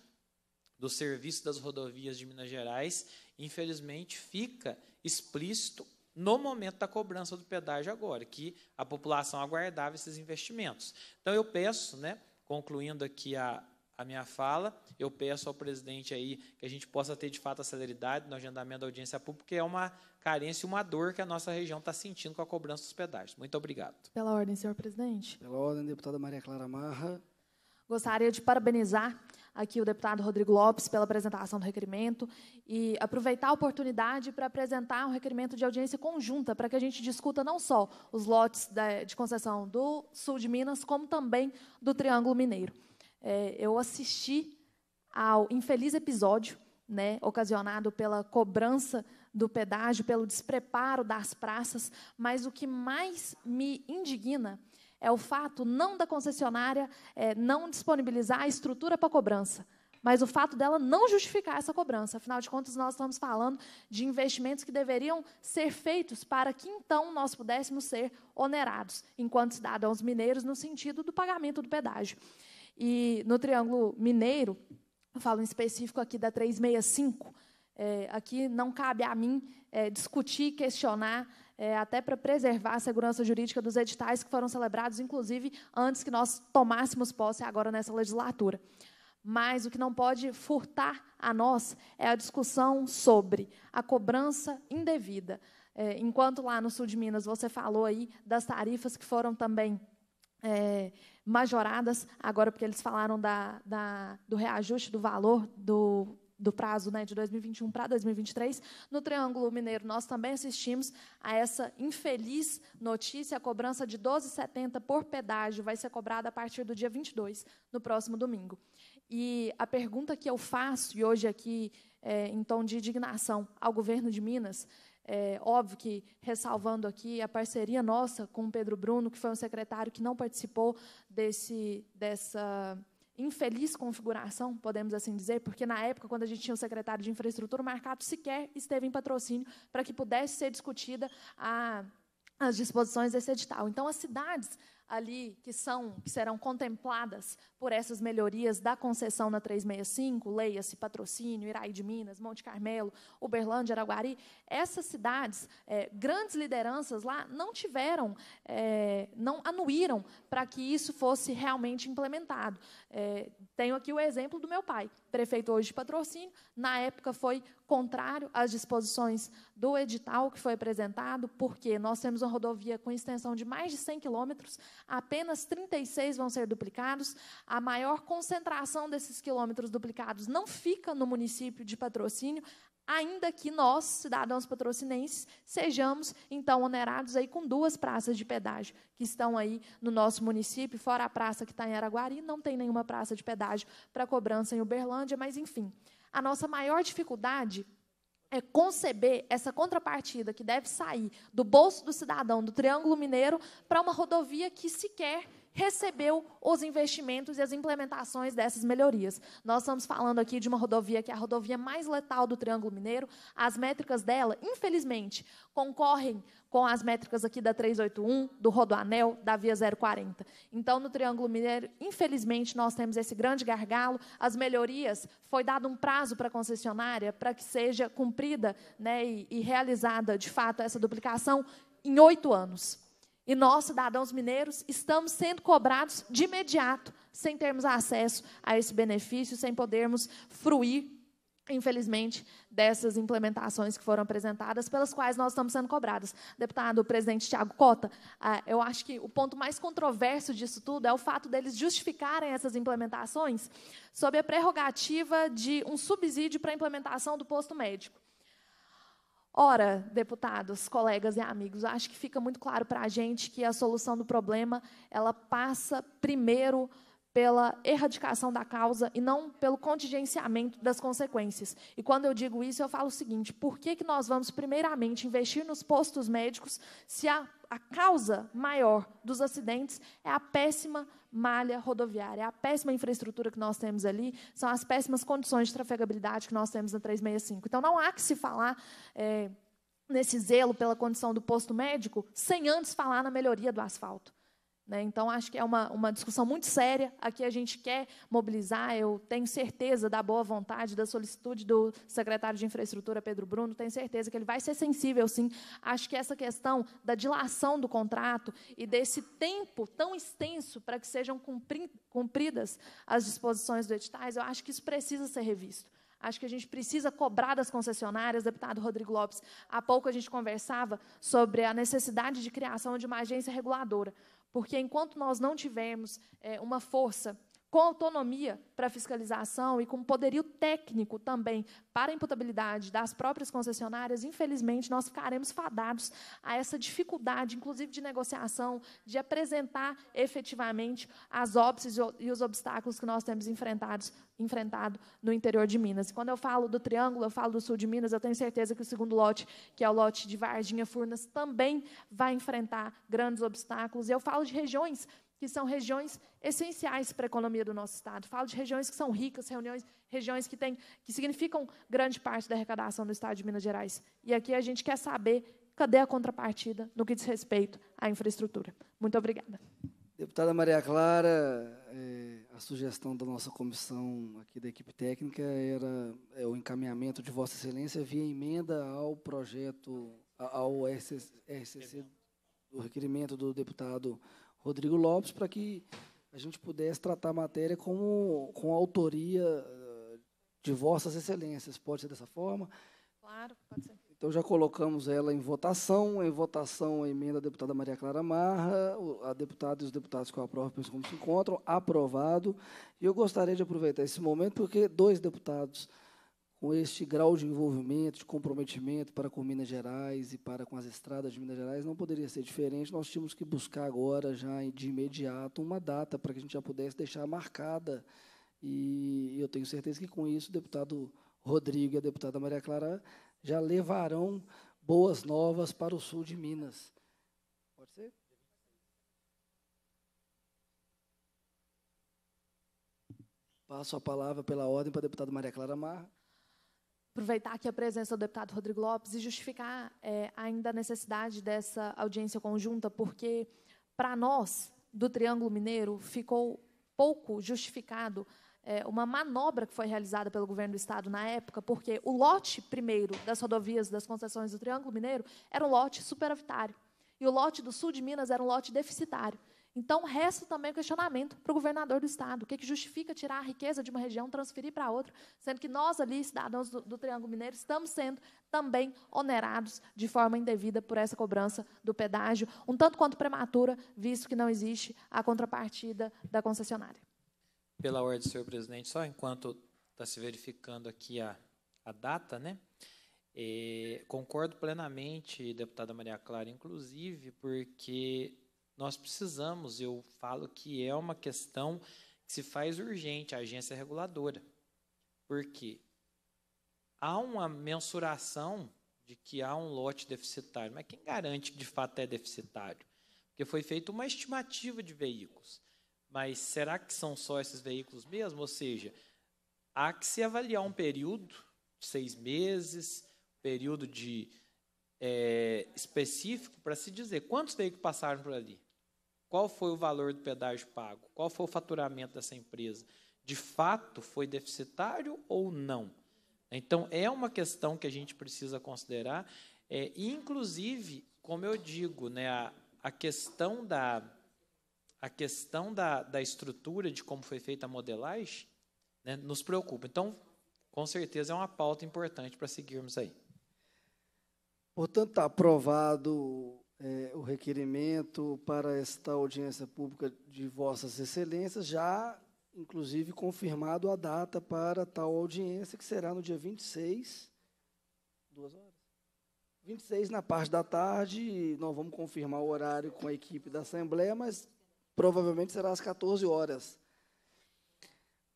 do serviço das rodovias de Minas Gerais, infelizmente, fica explícito no momento da cobrança do pedágio agora, que a população aguardava esses investimentos. Então eu peço, né, concluindo aqui a, a minha fala. Eu peço ao presidente aí que a gente possa ter de fato a celeridade no agendamento da audiência pública, porque é uma carência e uma dor que a nossa região está sentindo com a cobrança dos pedágios. Muito obrigado. Pela ordem, senhor presidente. Pela ordem, deputada Maria Clara Marra. Gostaria de parabenizar aqui o deputado Rodrigo Lopes pela apresentação do requerimento e aproveitar a oportunidade para apresentar um requerimento de audiência conjunta para que a gente discuta não só os lotes de concessão do Sul de Minas, como também do Triângulo Mineiro é, eu assisti ao infeliz episódio né, ocasionado pela cobrança do pedágio, pelo despreparo das praças, mas o que mais me indigna é o fato não da concessionária é, não disponibilizar a estrutura para cobrança, mas o fato dela não justificar essa cobrança. Afinal de contas, nós estamos falando de investimentos que deveriam ser feitos para que então nós pudéssemos ser onerados, enquanto cidadãos mineiros, no sentido do pagamento do pedágio. E no Triângulo Mineiro, eu falo em específico aqui da 365, é, aqui não cabe a mim é, discutir, questionar, é, até para preservar a segurança jurídica dos editais que foram celebrados, inclusive, antes que nós tomássemos posse agora nessa legislatura. Mas o que não pode furtar a nós é a discussão sobre a cobrança indevida. É, enquanto lá no sul de Minas você falou aí das tarifas que foram também é, majoradas agora, porque eles falaram da, da, do reajuste do valor do, do prazo né, de 2021 para 2023. No Triângulo Mineiro, nós também assistimos a essa infeliz notícia: a cobrança de 12,70 por pedágio vai ser cobrada a partir do dia 22, no próximo domingo. E a pergunta que eu faço, e hoje aqui é, em tom de indignação ao governo de Minas, é, óbvio que ressalvando aqui a parceria nossa com o Pedro Bruno, que foi um secretário que não participou desse, dessa infeliz configuração, podemos assim dizer, porque na época, quando a gente tinha o secretário de infraestrutura, o Marcato sequer esteve em patrocínio para que pudesse ser discutida a, as disposições desse edital. Então, as cidades ali que são que serão contempladas por essas melhorias da concessão na 365, leia-se patrocínio, Irai de Minas, Monte Carmelo, Uberlândia, Araguari, essas cidades, é, grandes lideranças lá não tiveram, é, não anuíram para que isso fosse realmente implementado. É, tenho aqui o exemplo do meu pai, prefeito hoje de patrocínio, na época foi contrário às disposições do edital que foi apresentado, porque nós temos uma rodovia com extensão de mais de 100 quilômetros, apenas 36 vão ser duplicados. A maior concentração desses quilômetros duplicados não fica no município de patrocínio, ainda que nós, cidadãos patrocinenses, sejamos então onerados aí com duas praças de pedágio que estão aí no nosso município, fora a praça que está em Araguari, não tem nenhuma praça de pedágio para cobrança em Uberlândia, mas enfim. A nossa maior dificuldade é conceber essa contrapartida que deve sair do bolso do cidadão do Triângulo Mineiro para uma rodovia que sequer recebeu os investimentos e as implementações dessas melhorias. Nós estamos falando aqui de uma rodovia que é a rodovia mais letal do Triângulo Mineiro. As métricas dela, infelizmente, concorrem com as métricas aqui da 381, do Rodoanel, da Via 040. Então, no Triângulo Mineiro, infelizmente, nós temos esse grande gargalo. As melhorias, foi dado um prazo para a concessionária para que seja cumprida né, e, e realizada, de fato, essa duplicação em oito anos. E nós, cidadãos mineiros, estamos sendo cobrados de imediato, sem termos acesso a esse benefício, sem podermos fruir infelizmente, dessas implementações que foram apresentadas, pelas quais nós estamos sendo cobrados. Deputado, presidente Tiago Cota, ah, eu acho que o ponto mais controverso disso tudo é o fato deles justificarem essas implementações sob a prerrogativa de um subsídio para a implementação do posto médico. Ora, deputados, colegas e amigos, acho que fica muito claro para a gente que a solução do problema ela passa primeiro pela erradicação da causa e não pelo contingenciamento das consequências. E quando eu digo isso, eu falo o seguinte: por que, que nós vamos, primeiramente, investir nos postos médicos se a, a causa maior dos acidentes é a péssima malha rodoviária, é a péssima infraestrutura que nós temos ali, são as péssimas condições de trafegabilidade que nós temos na 365? Então, não há que se falar. É, nesse zelo pela condição do posto médico, sem antes falar na melhoria do asfalto. Né? Então, acho que é uma, uma discussão muito séria. Aqui a gente quer mobilizar, eu tenho certeza da boa vontade, da solicitude do secretário de Infraestrutura, Pedro Bruno, tenho certeza que ele vai ser sensível, sim. Acho que essa questão da dilação do contrato e desse tempo tão extenso para que sejam cumpridas as disposições do editais, eu acho que isso precisa ser revisto. Acho que a gente precisa cobrar das concessionárias, deputado Rodrigo Lopes. Há pouco a gente conversava sobre a necessidade de criação de uma agência reguladora. Porque enquanto nós não tivermos é, uma força com autonomia para fiscalização e com poderio técnico também para a imputabilidade das próprias concessionárias, infelizmente, nós ficaremos fadados a essa dificuldade, inclusive de negociação, de apresentar efetivamente as óbices e os obstáculos que nós temos enfrentados, enfrentado no interior de Minas. E quando eu falo do Triângulo, eu falo do sul de Minas, eu tenho certeza que o segundo lote, que é o lote de Varginha Furnas, também vai enfrentar grandes obstáculos. E eu falo de regiões que são regiões essenciais para a economia do nosso Estado. Falo de regiões que são ricas, reuniões, regiões que, têm, que significam grande parte da arrecadação do Estado de Minas Gerais. E aqui a gente quer saber cadê a contrapartida no que diz respeito à infraestrutura. Muito obrigada. Deputada Maria Clara, é, a sugestão da nossa comissão aqui da equipe técnica era é, o encaminhamento de Vossa Excelência via emenda ao projeto, ao RCC, RCC do requerimento do deputado Rodrigo Lopes, para que a gente pudesse tratar a matéria com, com a autoria eh, de vossas excelências. Pode ser dessa forma? Claro, pode ser. Então, já colocamos ela em votação. Em votação, a emenda da deputada Maria Clara Marra, a deputada e os deputados que eu aprovo, pensam como se encontram, aprovado. E eu gostaria de aproveitar esse momento, porque dois deputados com este grau de envolvimento, de comprometimento para com Minas Gerais e para com as estradas de Minas Gerais, não poderia ser diferente. Nós tínhamos que buscar agora, já de imediato, uma data para que a gente já pudesse deixar marcada. E eu tenho certeza que com isso o deputado Rodrigo e a deputada Maria Clara já levarão boas novas para o sul de Minas. Pode ser? Passo a palavra pela ordem para a deputada Maria Clara Marra aproveitar aqui a presença do deputado Rodrigo Lopes e justificar é, ainda a necessidade dessa audiência conjunta, porque, para nós, do Triângulo Mineiro, ficou pouco justificado é, uma manobra que foi realizada pelo governo do Estado na época, porque o lote primeiro das rodovias das concessões do Triângulo Mineiro era um lote superavitário. E o lote do sul de Minas era um lote deficitário. Então, resta também o questionamento para o governador do Estado. O que, é que justifica tirar a riqueza de uma região, transferir para outra, sendo que nós ali, cidadãos do, do Triângulo Mineiro, estamos sendo também onerados de forma indevida por essa cobrança do pedágio, um tanto quanto prematura, visto que não existe a contrapartida da concessionária. Pela ordem, senhor presidente, só enquanto está se verificando aqui a, a data, né? Eh, concordo plenamente, deputada Maria Clara, inclusive, porque nós precisamos, eu falo que é uma questão que se faz urgente, a agência reguladora. Porque há uma mensuração de que há um lote deficitário, mas quem garante que de fato é deficitário? Porque foi feita uma estimativa de veículos. Mas será que são só esses veículos mesmo? Ou seja, há que se avaliar um período de seis meses, período de é, específico para se dizer quantos veículos passaram por ali. Qual foi o valor do pedágio pago? Qual foi o faturamento dessa empresa? De fato, foi deficitário ou não? Então, é uma questão que a gente precisa considerar. É, inclusive, como eu digo, né, a, a questão da a questão da, da estrutura de como foi feita a modelagem né, nos preocupa. Então, com certeza é uma pauta importante para seguirmos aí. Portanto, está aprovado é, o requerimento para esta audiência pública de Vossas Excelências, já, inclusive, confirmado a data para tal audiência, que será no dia 26, duas horas? 26, na parte da tarde, não vamos confirmar o horário com a equipe da Assembleia, mas provavelmente será às 14 horas.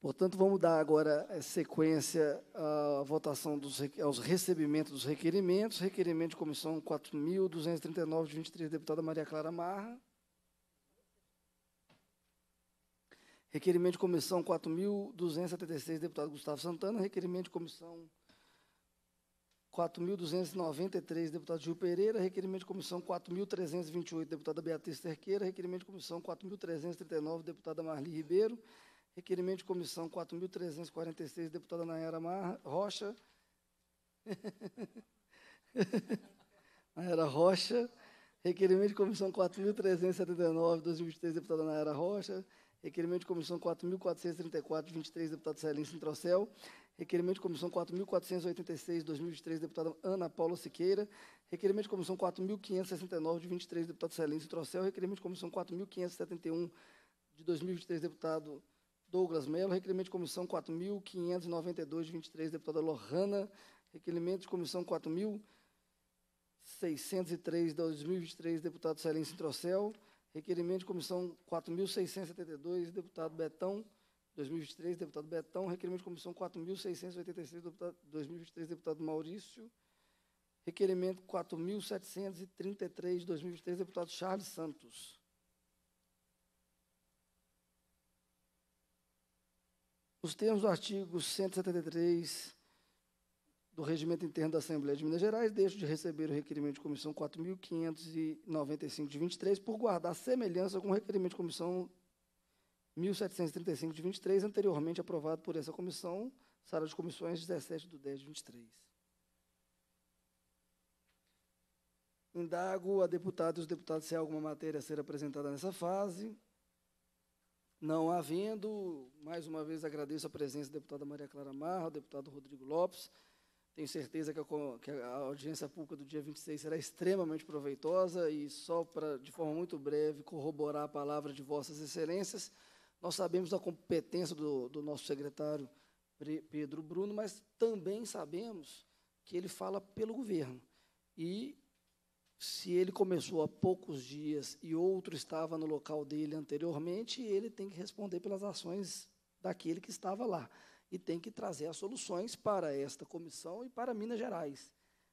Portanto, vamos dar agora eh, sequência à votação dos, aos recebimentos dos requerimentos. Requerimento de comissão 4.239, de 23, deputada Maria Clara Marra. Requerimento de comissão 4.276, deputado Gustavo Santana. Requerimento de comissão 4.293, deputado Gil Pereira. Requerimento de comissão 4.328, deputada Beatriz Terqueira. Requerimento de comissão 4.339, deputada Marli Ribeiro. Requerimento de comissão 4.346, deputada Nayara Mar Rocha. [LAUGHS] Nayara Rocha. Requerimento de comissão 4.379, 2023, deputada Nayara Rocha. Requerimento de comissão 4.434, 23, deputado Celim Sintrocel. Requerimento de comissão 4.486, 2023, deputada Ana Paula Siqueira. Requerimento de comissão 4.569, de 23, deputado Celim Sintrocel. Requerimento de comissão 4.571, de 2023, deputado Douglas Melo, requerimento de comissão 4.592, de 23, deputada Lohana, requerimento de comissão 4.603, de 2023, deputado Celin Sintrocel, requerimento de comissão 4.672, deputado Betão, 2023, deputado Betão, requerimento de comissão 4.686, 2023, deputado Maurício, requerimento 4.733, de 2023, deputado Charles Santos. Os termos do artigo 173 do Regimento Interno da Assembleia de Minas Gerais, deixo de receber o requerimento de comissão 4.595 de 23 por guardar semelhança com o requerimento de comissão 1735 de 23, anteriormente aprovado por essa comissão, sala de comissões 17 de 10 de 23. Indago a deputados e os deputados se há alguma matéria a ser apresentada nessa fase. Não havendo, mais uma vez agradeço a presença da deputada Maria Clara Marra, do deputado Rodrigo Lopes. Tenho certeza que a, que a audiência pública do dia 26 será extremamente proveitosa e só para, de forma muito breve, corroborar a palavra de vossas excelências, nós sabemos da competência do, do nosso secretário Pedro Bruno, mas também sabemos que ele fala pelo governo. E se ele começou há poucos dias e outro estava no local dele anteriormente, ele tem que responder pelas ações daquele que estava lá. E tem que trazer as soluções para esta comissão e para Minas Gerais.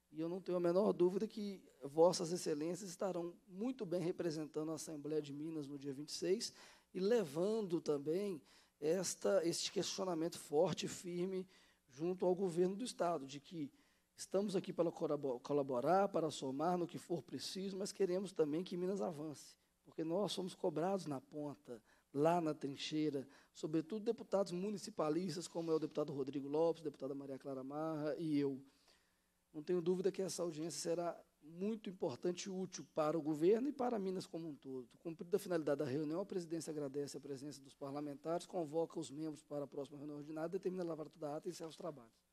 E eu não tenho a menor dúvida que Vossas Excelências estarão muito bem representando a Assembleia de Minas no dia 26 e levando também esta, este questionamento forte e firme junto ao governo do Estado, de que Estamos aqui para colaborar, para somar no que for preciso, mas queremos também que Minas avance, porque nós somos cobrados na ponta, lá na trincheira, sobretudo deputados municipalistas, como é o deputado Rodrigo Lopes, deputada Maria Clara Marra e eu. Não tenho dúvida que essa audiência será muito importante e útil para o governo e para Minas como um todo. Cumprida a finalidade da reunião, a presidência agradece a presença dos parlamentares, convoca os membros para a próxima reunião ordinária, determina a lavratura da ata e encerra os trabalhos.